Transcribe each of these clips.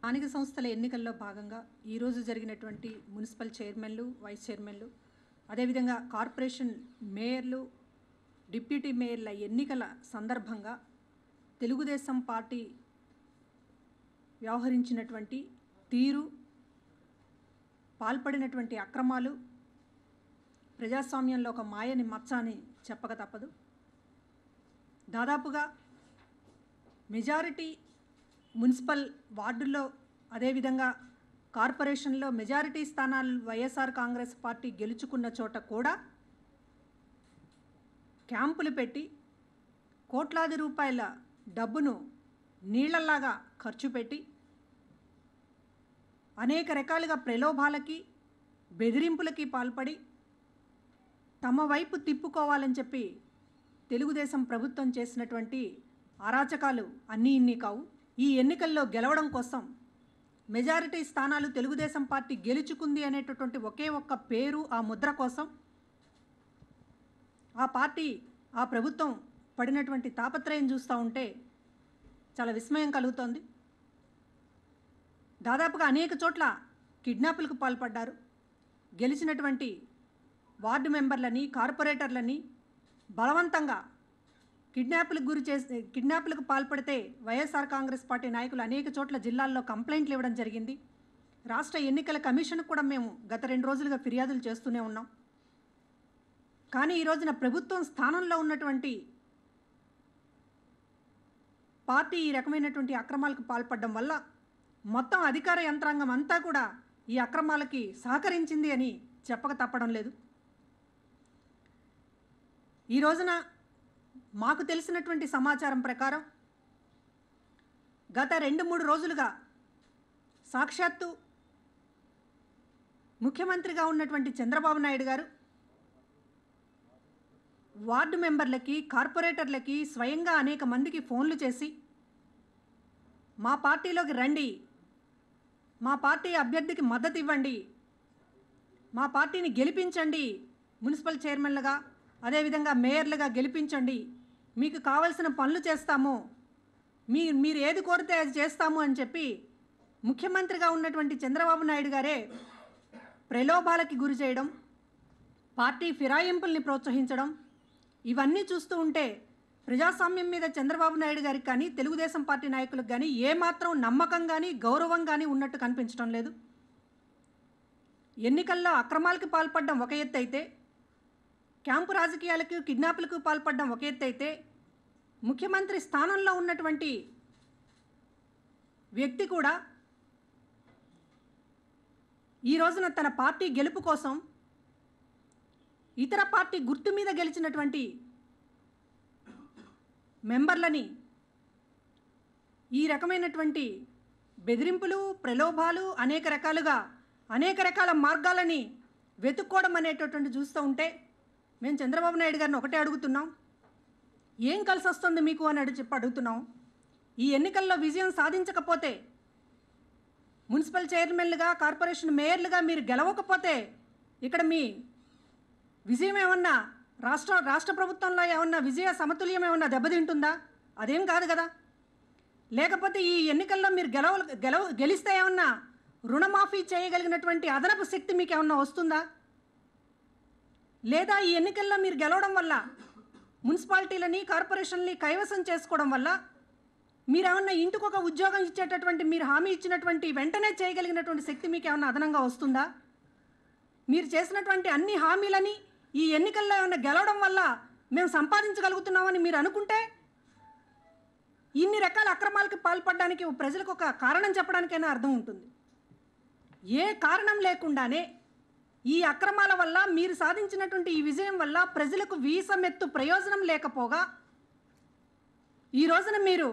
స్థానిక సంస్థల ఎన్నికల్లో భాగంగా ఈరోజు జరిగినటువంటి మున్సిపల్ చైర్మన్లు వైస్ చైర్మన్లు అదేవిధంగా కార్పొరేషన్ మేయర్లు డిప్యూటీ మేయర్ల ఎన్నికల సందర్భంగా తెలుగుదేశం పార్టీ వ్యవహరించినటువంటి తీరు పాల్పడినటువంటి అక్రమాలు ప్రజాస్వామ్యంలో ఒక మాయని మచ్చ అని చెప్పక తప్పదు దాదాపుగా మెజారిటీ మున్సిపల్ వార్డుల్లో అదేవిధంగా కార్పొరేషన్లో మెజారిటీ స్థానాలు వైఎస్ఆర్ కాంగ్రెస్ పార్టీ గెలుచుకున్న చోట కూడా క్యాంపులు పెట్టి కోట్లాది రూపాయల డబ్బును నీళ్లలాగా ఖర్చు పెట్టి అనేక రకాలుగా ప్రలోభాలకి బెదిరింపులకి పాల్పడి తమ వైపు తిప్పుకోవాలని చెప్పి తెలుగుదేశం ప్రభుత్వం చేసినటువంటి అరాచకాలు అన్నీ ఇన్ని కావు ఈ ఎన్నికల్లో గెలవడం కోసం మెజారిటీ స్థానాలు తెలుగుదేశం పార్టీ గెలుచుకుంది అనేటటువంటి ఒకే ఒక్క పేరు ఆ ముద్ర కోసం ఆ పార్టీ ఆ ప్రభుత్వం పడినటువంటి తాపత్రయం చూస్తూ ఉంటే చాలా విస్మయం కలుగుతోంది దాదాపుగా అనేక చోట్ల కిడ్నాపులకు పాల్పడ్డారు గెలిచినటువంటి వార్డు మెంబర్లని కార్పొరేటర్లని బలవంతంగా కిడ్నాప్లకు గురి చేసి కిడ్నాప్లకు పాల్పడితే వైఎస్ఆర్ కాంగ్రెస్ పార్టీ నాయకులు అనేక చోట్ల జిల్లాల్లో కంప్లైంట్లు ఇవ్వడం జరిగింది రాష్ట్ర ఎన్నికల కమిషన్ కూడా మేము గత రెండు రోజులుగా ఫిర్యాదులు చేస్తూనే ఉన్నాం కానీ ఈ రోజున ప్రభుత్వం స్థానంలో ఉన్నటువంటి పార్టీ ఈ రకమైనటువంటి అక్రమాలకు పాల్పడడం వల్ల మొత్తం అధికార యంత్రాంగం అంతా కూడా ఈ అక్రమాలకి సహకరించింది అని చెప్పక తప్పడం లేదు ఈ రోజున మాకు తెలిసినటువంటి సమాచారం ప్రకారం గత రెండు మూడు రోజులుగా సాక్షాత్తు ముఖ్యమంత్రిగా ఉన్నటువంటి చంద్రబాబు నాయుడు గారు వార్డు మెంబర్లకి కార్పొరేటర్లకి స్వయంగా అనేక మందికి ఫోన్లు చేసి మా పార్టీలోకి రండి మా పార్టీ అభ్యర్థికి మద్దతు ఇవ్వండి మా పార్టీని గెలిపించండి మున్సిపల్ చైర్మన్లుగా అదేవిధంగా మేయర్లుగా గెలిపించండి మీకు కావలసిన పనులు చేస్తాము మీ మీరు ఏది కోరితే అది చేస్తాము అని చెప్పి ముఖ్యమంత్రిగా ఉన్నటువంటి చంద్రబాబు నాయుడు గారే ప్రలోభాలకి గురి చేయడం పార్టీ ఫిరాయింపుల్ని ప్రోత్సహించడం ఇవన్నీ చూస్తూ ఉంటే ప్రజాస్వామ్యం మీద చంద్రబాబు నాయుడు గారికి కానీ తెలుగుదేశం పార్టీ నాయకులకు కానీ ఏమాత్రం నమ్మకం కానీ గౌరవం కానీ ఉన్నట్టు కనిపించడం లేదు ఎన్నికల్లో అక్రమాలకు పాల్పడడం ఒక ఎత్తు అయితే క్యాంపు రాజకీయాలకు కిడ్నాపులకు పాల్పడడం ఒక ఎత్తు అయితే ముఖ్యమంత్రి స్థానంలో ఉన్నటువంటి వ్యక్తి కూడా ఈ రోజున తన పార్టీ గెలుపు కోసం ఇతర పార్టీ గుర్తు మీద గెలిచినటువంటి మెంబర్లని ఈ రకమైనటువంటి బెదిరింపులు ప్రలోభాలు అనేక రకాలుగా అనేక రకాల మార్గాలని వెతుక్కోవడం అనేటటువంటి చూస్తూ ఉంటే మేము చంద్రబాబు నాయుడు గారిని ఒకటే అడుగుతున్నాం ఏం కలిసి వస్తుంది మీకు అని అడిగి చెప్పి అడుగుతున్నాం ఈ ఎన్నికల్లో విజయం సాధించకపోతే మున్సిపల్ చైర్మన్లుగా కార్పొరేషన్ మేయర్లుగా మీరు గెలవకపోతే ఇక్కడ మీ విజయం ఏమన్నా రాష్ట్ర రాష్ట్ర ప్రభుత్వంలో ఏమన్నా విజయ సమతుల్యం ఏమన్నా దెబ్బతింటుందా అదేం కాదు కదా లేకపోతే ఈ ఎన్నికల్లో మీరు గెలవ గెలవ గెలిస్తే ఏమన్నా రుణమాఫీ చేయగలిగినటువంటి అదనపు శక్తి మీకు ఏమన్నా వస్తుందా లేదా ఈ ఎన్నికల్లో మీరు గెలవడం వల్ల మున్సిపాలిటీలని కార్పొరేషన్ని కైవసం చేసుకోవడం వల్ల మీరేమన్నా ఇంటికి ఒక ఉద్యోగం ఇచ్చేటటువంటి మీరు హామీ ఇచ్చినటువంటి వెంటనే చేయగలిగినటువంటి శక్తి మీకు ఏమన్నా అదనంగా వస్తుందా మీరు చేసినటువంటి అన్ని హామీలని ఈ ఎన్నికల్లో ఏమైనా గెలవడం వల్ల మేము సంపాదించగలుగుతున్నామని మీరు అనుకుంటే ఇన్ని రకాల అక్రమాలకు పాల్పడడానికి ప్రజలకు ఒక కారణం చెప్పడానికైనా అర్థం ఉంటుంది ఏ కారణం లేకుండానే ఈ అక్రమాల వల్ల మీరు సాధించినటువంటి ఈ విజయం వల్ల ప్రజలకు వీసమెత్తు ప్రయోజనం లేకపోగా ఈ రోజున మీరు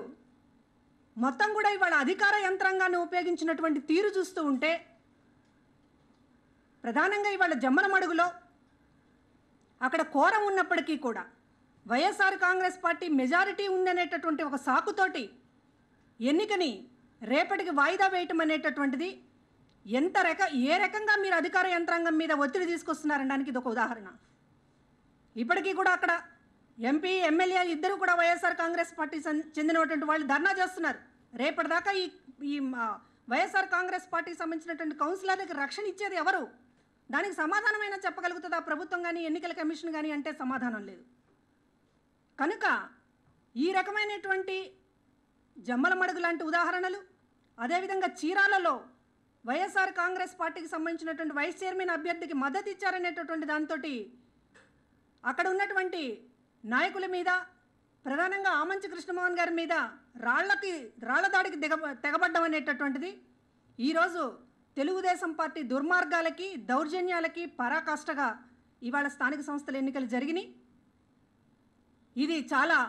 మొత్తం కూడా ఇవాళ అధికార యంత్రాంగాన్ని ఉపయోగించినటువంటి తీరు చూస్తూ ఉంటే ప్రధానంగా ఇవాళ జమ్మనమడుగులో అక్కడ కోరం ఉన్నప్పటికీ కూడా వైఎస్ఆర్ కాంగ్రెస్ పార్టీ మెజారిటీ ఉందనేటటువంటి ఒక సాకుతోటి ఎన్నికని రేపటికి వాయిదా వేయటం అనేటటువంటిది ఎంత రక ఏ రకంగా మీరు అధికార యంత్రాంగం మీద ఒత్తిడి తీసుకొస్తున్నారనడానికి ఇది ఒక ఉదాహరణ ఇప్పటికీ కూడా అక్కడ ఎంపీ ఎమ్మెల్యే ఇద్దరు కూడా వైఎస్ఆర్ కాంగ్రెస్ పార్టీ చెందినటువంటి వాళ్ళు ధర్నా చేస్తున్నారు రేపటిదాకా ఈ ఈ వైఎస్ఆర్ కాంగ్రెస్ పార్టీకి సంబంధించినటువంటి కౌన్సిలర్లకు రక్షణ ఇచ్చేది ఎవరు దానికి సమాధానమైనా చెప్పగలుగుతుందా ప్రభుత్వం కానీ ఎన్నికల కమిషన్ కానీ అంటే సమాధానం లేదు కనుక ఈ రకమైనటువంటి జమ్మల మడుగు లాంటి ఉదాహరణలు అదేవిధంగా చీరాలలో వైఎస్ఆర్ కాంగ్రెస్ పార్టీకి సంబంధించినటువంటి వైస్ చైర్మన్ అభ్యర్థికి మద్దతు ఇచ్చారనేటటువంటి దాంతో అక్కడ ఉన్నటువంటి నాయకుల మీద ప్రధానంగా ఆమంచి కృష్ణమోహన్ గారి మీద రాళ్లకి రాళ్ల దాడికి దిగ తెగబడ్డం అనేటటువంటిది ఈరోజు తెలుగుదేశం పార్టీ దుర్మార్గాలకి దౌర్జన్యాలకి పరాకాష్ఠగా ఇవాళ స్థానిక సంస్థల ఎన్నికలు జరిగినాయి ఇది చాలా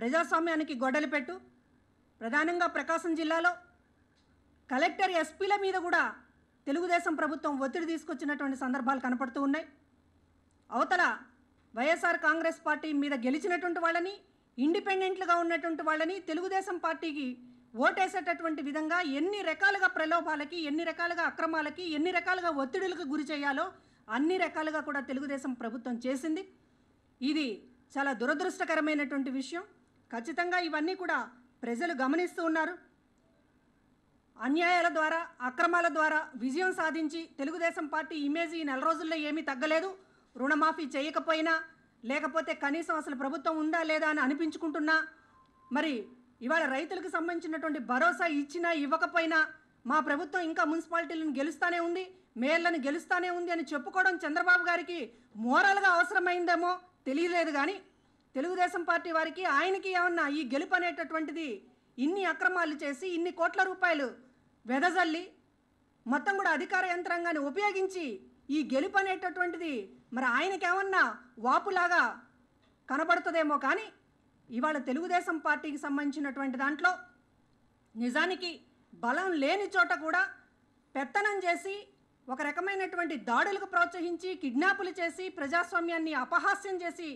ప్రజాస్వామ్యానికి పెట్టు ప్రధానంగా ప్రకాశం జిల్లాలో కలెక్టర్ ఎస్పీల మీద కూడా తెలుగుదేశం ప్రభుత్వం ఒత్తిడి తీసుకొచ్చినటువంటి సందర్భాలు కనపడుతూ ఉన్నాయి అవతల వైఎస్ఆర్ కాంగ్రెస్ పార్టీ మీద గెలిచినటువంటి వాళ్ళని ఇండిపెండెంట్లుగా ఉన్నటువంటి వాళ్ళని తెలుగుదేశం పార్టీకి ఓటేసేటటువంటి విధంగా ఎన్ని రకాలుగా ప్రలోభాలకి ఎన్ని రకాలుగా అక్రమాలకి ఎన్ని రకాలుగా ఒత్తిడులకు గురి చేయాలో అన్ని రకాలుగా కూడా తెలుగుదేశం ప్రభుత్వం చేసింది ఇది చాలా దురదృష్టకరమైనటువంటి విషయం ఖచ్చితంగా ఇవన్నీ కూడా ప్రజలు గమనిస్తూ ఉన్నారు అన్యాయాల ద్వారా అక్రమాల ద్వారా విజయం సాధించి తెలుగుదేశం పార్టీ ఇమేజ్ ఈ నెల రోజుల్లో ఏమీ తగ్గలేదు రుణమాఫీ చేయకపోయినా లేకపోతే కనీసం అసలు ప్రభుత్వం ఉందా లేదా అని అనిపించుకుంటున్నా మరి ఇవాళ రైతులకు సంబంధించినటువంటి భరోసా ఇచ్చినా ఇవ్వకపోయినా మా ప్రభుత్వం ఇంకా మున్సిపాలిటీలను గెలుస్తానే ఉంది మేయర్లను గెలుస్తానే ఉంది అని చెప్పుకోవడం చంద్రబాబు గారికి మోరల్గా అవసరమైందేమో తెలియలేదు కానీ తెలుగుదేశం పార్టీ వారికి ఆయనకి ఏమన్నా ఈ గెలుపు అనేటటువంటిది ఇన్ని అక్రమాలు చేసి ఇన్ని కోట్ల రూపాయలు వెదజల్లి మొత్తం కూడా అధికార యంత్రాంగాన్ని ఉపయోగించి ఈ గెలుపు అనేటటువంటిది మరి ఆయనకేమన్నా వాపులాగా కనబడుతుందేమో కానీ ఇవాళ తెలుగుదేశం పార్టీకి సంబంధించినటువంటి దాంట్లో నిజానికి బలం లేని చోట కూడా పెత్తనం చేసి ఒక రకమైనటువంటి దాడులకు ప్రోత్సహించి కిడ్నాపులు చేసి ప్రజాస్వామ్యాన్ని అపహాస్యం చేసి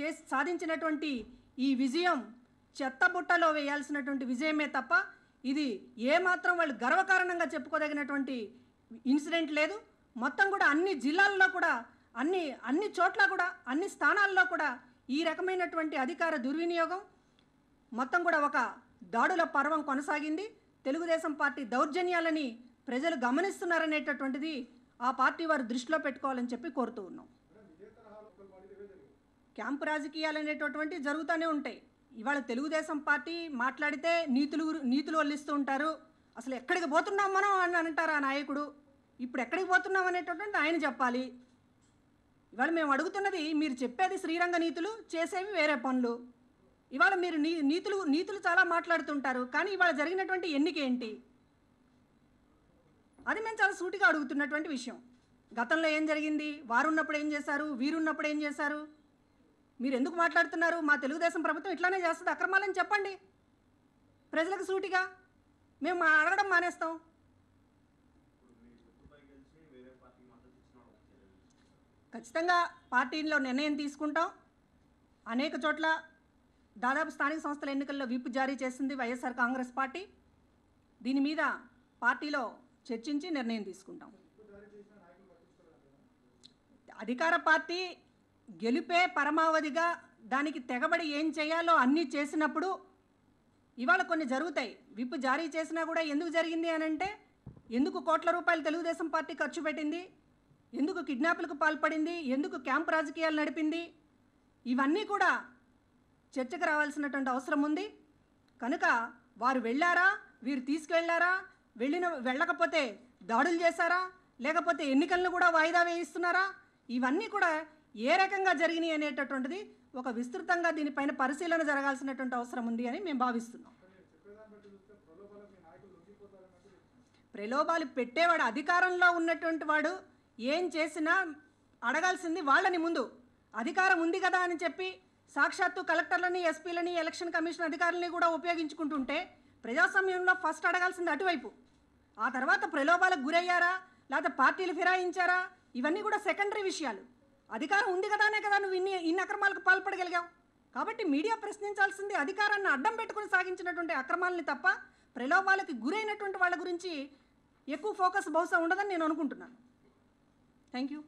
చేసి సాధించినటువంటి ఈ విజయం చెత్త బుట్టలో వేయాల్సినటువంటి విజయమే తప్ప ఇది ఏమాత్రం వాళ్ళు గర్వకారణంగా చెప్పుకోదగినటువంటి ఇన్సిడెంట్ లేదు మొత్తం కూడా అన్ని జిల్లాల్లో కూడా అన్ని అన్ని చోట్ల కూడా అన్ని స్థానాల్లో కూడా ఈ రకమైనటువంటి అధికార దుర్వినియోగం మొత్తం కూడా ఒక దాడుల పర్వం కొనసాగింది తెలుగుదేశం పార్టీ దౌర్జన్యాలని ప్రజలు గమనిస్తున్నారనేటటువంటిది ఆ పార్టీ వారు దృష్టిలో పెట్టుకోవాలని చెప్పి కోరుతూ ఉన్నాం క్యాంపు రాజకీయాలు అనేటటువంటి జరుగుతూనే ఉంటాయి ఇవాళ తెలుగుదేశం పార్టీ మాట్లాడితే నీతులు నీతులు వల్లిస్తూ ఉంటారు అసలు ఎక్కడికి పోతున్నాం మనం అని అంటారు ఆ నాయకుడు ఇప్పుడు ఎక్కడికి పోతున్నాం అనేటటువంటి ఆయన చెప్పాలి ఇవాళ మేము అడుగుతున్నది మీరు చెప్పేది శ్రీరంగ నీతులు చేసేవి వేరే పనులు ఇవాళ మీరు నీ నీతులు నీతులు చాలా మాట్లాడుతుంటారు కానీ ఇవాళ జరిగినటువంటి ఎన్నిక ఏంటి అది మేము చాలా సూటిగా అడుగుతున్నటువంటి విషయం గతంలో ఏం జరిగింది వారున్నప్పుడు ఏం చేశారు వీరున్నప్పుడు ఏం చేశారు మీరు ఎందుకు మాట్లాడుతున్నారు మా తెలుగుదేశం ప్రభుత్వం ఇట్లానే చేస్తుంది అక్రమాలని చెప్పండి ప్రజలకు సూటిగా మేము అడగడం మానేస్తాం ఖచ్చితంగా పార్టీలో నిర్ణయం తీసుకుంటాం అనేక చోట్ల దాదాపు స్థానిక సంస్థల ఎన్నికల్లో విప్ జారీ చేసింది వైఎస్ఆర్ కాంగ్రెస్ పార్టీ దీని మీద పార్టీలో చర్చించి నిర్ణయం తీసుకుంటాం అధికార పార్టీ గెలిపే పరమావధిగా దానికి తెగబడి ఏం చేయాలో అన్నీ చేసినప్పుడు ఇవాళ కొన్ని జరుగుతాయి విప్ జారీ చేసినా కూడా ఎందుకు జరిగింది అని అంటే ఎందుకు కోట్ల రూపాయలు తెలుగుదేశం పార్టీ ఖర్చు పెట్టింది ఎందుకు కిడ్నాప్లకు పాల్పడింది ఎందుకు క్యాంప్ రాజకీయాలు నడిపింది ఇవన్నీ కూడా చర్చకు రావాల్సినటువంటి అవసరం ఉంది కనుక వారు వెళ్ళారా వీరు తీసుకెళ్లారా వెళ్ళిన వెళ్ళకపోతే దాడులు చేశారా లేకపోతే ఎన్నికలను కూడా వాయిదా వేయిస్తున్నారా ఇవన్నీ కూడా ఏ రకంగా జరిగినాయి అనేటటువంటిది ఒక విస్తృతంగా దీనిపైన పరిశీలన జరగాల్సినటువంటి అవసరం ఉంది అని మేము భావిస్తున్నాం ప్రలోభాలు పెట్టేవాడు అధికారంలో ఉన్నటువంటి వాడు ఏం చేసినా అడగాల్సింది వాళ్ళని ముందు అధికారం ఉంది కదా అని చెప్పి సాక్షాత్తు కలెక్టర్లని ఎస్పీలని ఎలక్షన్ కమిషన్ అధికారులని కూడా ఉపయోగించుకుంటుంటే ప్రజాస్వామ్యంలో ఫస్ట్ అడగాల్సింది అటువైపు ఆ తర్వాత ప్రలోభాలకు గురయ్యారా లేకపోతే పార్టీలు ఫిరాయించారా ఇవన్నీ కూడా సెకండరీ విషయాలు అధికారం ఉంది కదానే కదా నువ్వు ఇన్ని ఇన్ని అక్రమాలకు పాల్పడగలిగావు కాబట్టి మీడియా ప్రశ్నించాల్సింది అధికారాన్ని అడ్డం పెట్టుకుని సాగించినటువంటి అక్రమాలని తప్ప ప్రలోభాలకి గురైనటువంటి వాళ్ళ గురించి ఎక్కువ ఫోకస్ బహుశా ఉండదని నేను అనుకుంటున్నాను థ్యాంక్ యూ